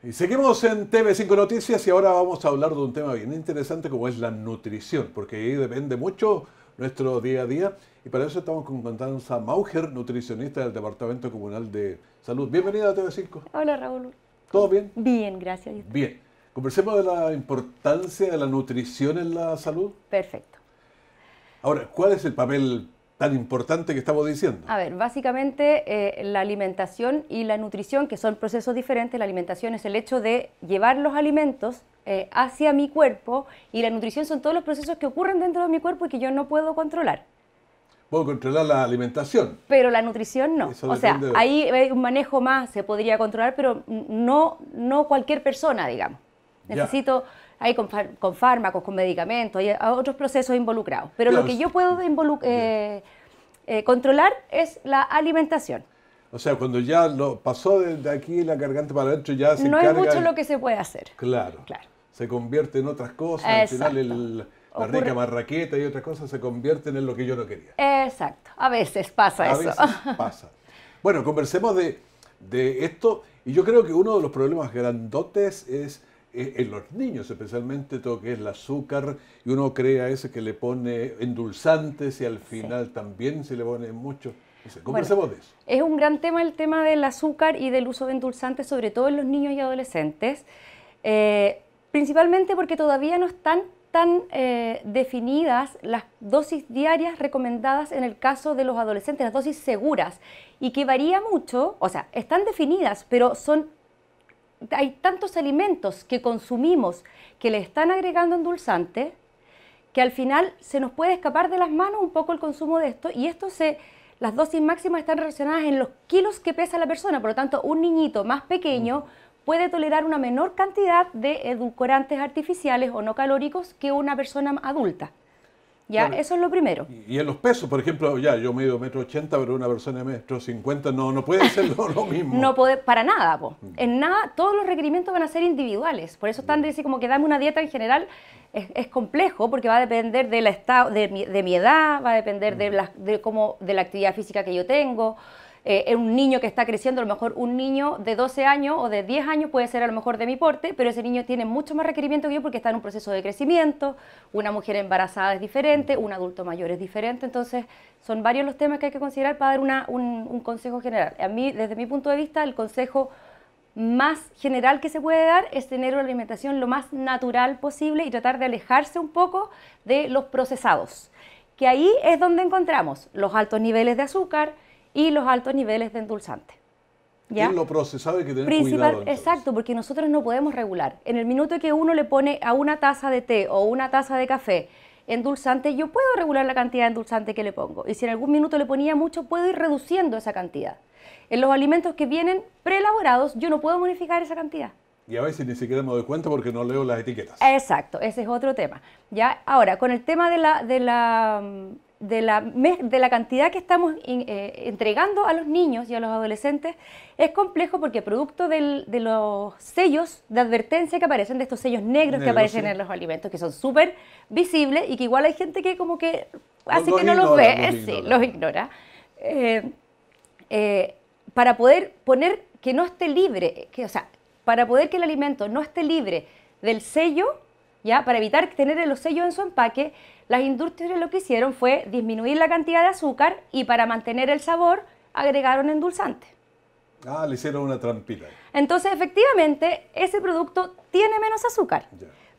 Y seguimos en TV5 Noticias y ahora vamos a hablar de un tema bien interesante como es la nutrición, porque ahí depende mucho nuestro día a día y para eso estamos con Constanza Mauger, nutricionista del Departamento Comunal de Salud. Bienvenida a TV5. Hola Raúl. ¿Todo bien? Bien, gracias. Bien. Conversemos de la importancia de la nutrición en la salud. Perfecto. Ahora, ¿cuál es el papel tan importante que estamos diciendo? A ver, básicamente eh, la alimentación y la nutrición, que son procesos diferentes, la alimentación es el hecho de llevar los alimentos eh, hacia mi cuerpo y la nutrición son todos los procesos que ocurren dentro de mi cuerpo y que yo no puedo controlar. Puedo controlar la alimentación. Pero la nutrición no. o sea, ahí un manejo más, se podría controlar, pero no, no cualquier persona, digamos. Necesito hay con, fármacos, con medicamentos, hay otros procesos involucrados. Pero lo que yo puedo eh, eh, controlar es la alimentación. O sea, cuando ya lo pasó de aquí la garganta para adentro, ya se No hay es mucho lo que se puede hacer. Claro. Se convierte en otras cosas. Al final, el, la rica marraqueta y otras cosas se convierten en lo que yo no quería. Exacto. A veces pasa eso. A veces pasa. Bueno, conversemos de, de esto. Y yo creo que uno de los problemas grandotes es eh, en los niños especialmente todo lo que es el azúcar y uno crea ese que le pone endulzantes y al final también se le pone mucho. ¿Cómo bueno, de eso. Es un gran tema el tema del azúcar y del uso de endulzantes, sobre todo en los niños y adolescentes, eh, principalmente porque todavía no están tan eh, definidas las dosis diarias recomendadas en el caso de los adolescentes, las dosis seguras, y que varía mucho, o sea, están definidas, pero son hay tantos alimentos que consumimos que le están agregando endulzante que al final se nos puede escapar de las manos un poco el consumo de esto y esto se las dosis máximas están relacionadas en los kilos que pesa la persona, por lo tanto un niñito más pequeño mm. puede tolerar una menor cantidad de edulcorantes artificiales o no calóricos que una persona adulta. Ya, eso es lo primero. Y en los pesos, por ejemplo, ya yo mido metro ochenta, pero una persona de metro cincuenta no, no puede ser lo, mismo. no puede, para nada, mm. en nada, todos los requerimientos van a ser individuales. Por eso están de decir como que dame una dieta en general es, es complejo porque va a depender de, la de, mi, edad, va a depender mm. de, la, de, de la actividad física que yo tengo, eh, un niño que está creciendo, a lo mejor un niño de 12 años o de 10 años puede ser a lo mejor de mi porte, pero ese niño tiene mucho más requerimiento que yo porque está en un proceso de crecimiento, una mujer embarazada es diferente, un adulto mayor es diferente, entonces son varios los temas que hay que considerar para dar un, un consejo general. A mí, desde mi punto de vista, el consejo más general que se puede dar es tener una alimentación lo más natural posible y tratar de alejarse un poco de los procesados, que ahí es donde encontramos los altos niveles de azúcar, y los altos niveles de endulzante. ¿Ya? Y lo procesado hay que tener Principal, Exacto, porque nosotros no podemos regular. En el minuto que uno le pone a una taza de té o una taza de café endulzante, yo puedo regular la cantidad de endulzante que le pongo. Y si en algún minuto le ponía mucho, puedo ir reduciendo esa cantidad. En los alimentos que vienen preelaborados, yo no puedo modificar esa cantidad. Y a veces ni siquiera me doy cuenta porque no leo las etiquetas. Exacto, ese es otro tema. ¿ya? Ahora, con el tema de la, de la mm, de la, de la cantidad que estamos eh, entregando a los niños y a los adolescentes es complejo porque producto de los sellos de advertencia que aparecen, de estos sellos negros, que aparecen en los alimentos, que son súper visibles y que igual hay gente que como que así que no los ve, los sí, ignora. los ignora. Eh, eh, para poder poner que no esté libre, que, o sea, para poder que el alimento no esté libre del sello, ¿ya? Para evitar tener los sellos en su empaque, las industrias lo que hicieron fue disminuir la cantidad de azúcar y para mantener el sabor agregaron endulzante. Ah, le hicieron una trampita. Entonces, efectivamente, ese producto tiene menos azúcar,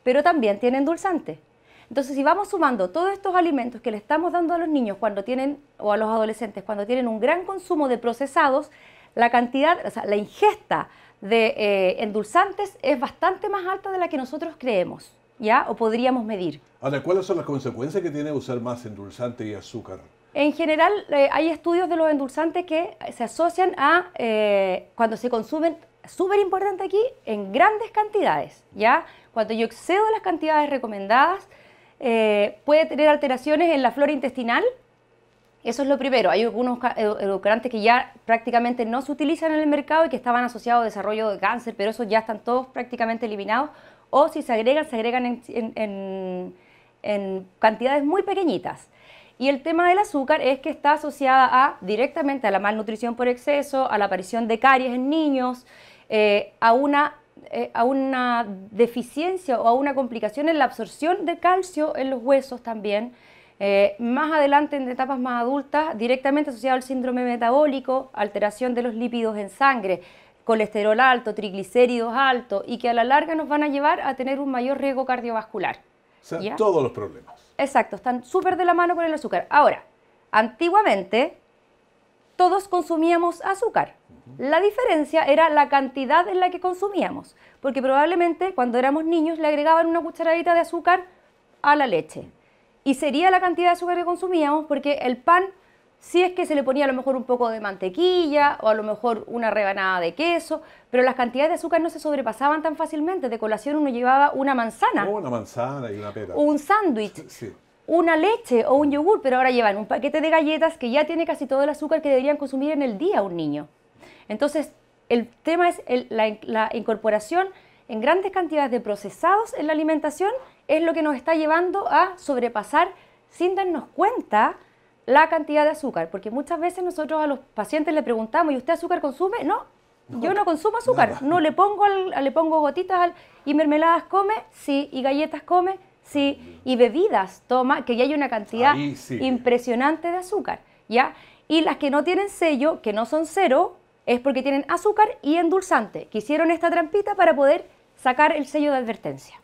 pero también tiene endulzante. Entonces, si vamos sumando todos estos alimentos que le estamos dando a los niños cuando tienen, o a los adolescentes, cuando tienen un gran consumo de procesados, la cantidad, o sea, la ingesta de eh, endulzantes es bastante más alta de la que nosotros creemos. ¿ya? O podríamos medir. Ahora, ¿cuáles son las consecuencias que tiene usar más endulzante y azúcar? En general, eh, hay estudios de los endulzantes que se asocian a eh, cuando se consumen, súper importante aquí, en grandes cantidades, ¿ya? Cuando yo excedo las cantidades recomendadas, eh, puede tener alteraciones en la flora intestinal. Eso es lo primero. Hay algunos edulcorantes que ya prácticamente no se utilizan en el mercado y que estaban asociados a desarrollo de cáncer, pero esos ya están todos prácticamente eliminados o si se agregan, se agregan en, cantidades muy pequeñitas. Y el tema del azúcar es que está asociada directamente a la malnutrición por exceso, a la aparición de caries en niños, eh, eh, a, una, deficiencia o a una complicación en la absorción de calcio en los huesos también. Eh, más adelante, en etapas más adultas, directamente asociado al síndrome metabólico, alteración de los lípidos en sangre, colesterol alto, triglicéridos altos y que a la larga nos van a llevar a tener un mayor riesgo cardiovascular. O sea, todos los problemas. Exacto, están súper de la mano con el azúcar. Ahora, antiguamente todos consumíamos azúcar. La diferencia era la cantidad en la que consumíamos, porque probablemente cuando éramos niños le agregaban una cucharadita de azúcar a la leche. Y sería la cantidad de azúcar que consumíamos porque el pan si es que se le ponía a lo mejor un poco de mantequilla o a lo mejor una rebanada de queso, pero las cantidades de azúcar no se sobrepasaban tan fácilmente. De colación uno llevaba una manzana. Oh, una manzana y una pera. Un sándwich. Una leche o un yogur, pero ahora llevan un paquete de galletas que ya tiene casi todo el azúcar que deberían consumir en el día un niño. Entonces, el tema es la incorporación en grandes cantidades de procesados en la alimentación es lo que nos está llevando a sobrepasar sin darnos cuenta la cantidad de azúcar, porque muchas veces nosotros a los pacientes le preguntamos, ¿y usted azúcar consume? No, yo no consumo azúcar, no le pongo, le pongo gotitas al, y mermeladas come, sí, y galletas come, sí, y bebidas toma, que ya hay una cantidad impresionante de azúcar, ¿ya? Y las que no tienen sello, que no son cero, es porque tienen azúcar y endulzante, que hicieron esta trampita para poder sacar el sello de advertencia.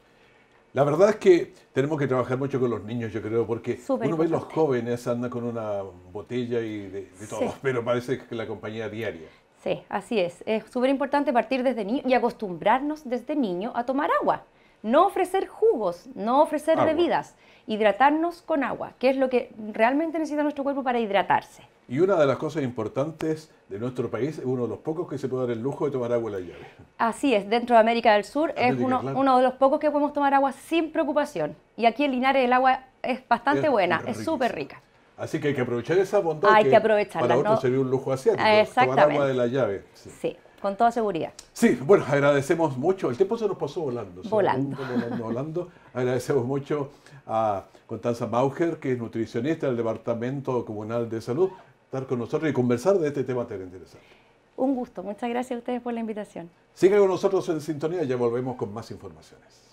La verdad es que tenemos que trabajar mucho con los niños, yo creo, porque uno ve los jóvenes andan con una botella y de, todo, pero parece que la compañía diaria. Sí, así es. Es súper importante partir desde niño y acostumbrarnos desde niño a tomar agua. No ofrecer jugos, no ofrecer bebidas, hidratarnos con agua, que es lo que realmente necesita nuestro cuerpo para hidratarse. Y una de las cosas importantes de nuestro país, es uno de los pocos que se puede dar el lujo de tomar agua de la llave. Así es, dentro de América del Sur es uno, de los pocos que podemos tomar agua sin preocupación. Y aquí en Linares el agua es bastante buena, es súper rica. Así que hay que aprovechar esa bondad. Hay que, aprovecharla. Para otros ¿no? sería un lujo hacer, tomar agua de la llave. sí con toda seguridad. Sí, bueno, agradecemos mucho. El tiempo se nos pasó volando. Volando. Volando, volando. Agradecemos mucho a Constanza Mauger, que es nutricionista del Departamento Comunal de Salud, estar con nosotros y conversar de este tema tan interesante. Un gusto. Muchas gracias a ustedes por la invitación. Sigan con nosotros en sintonía. y Ya volvemos con más informaciones.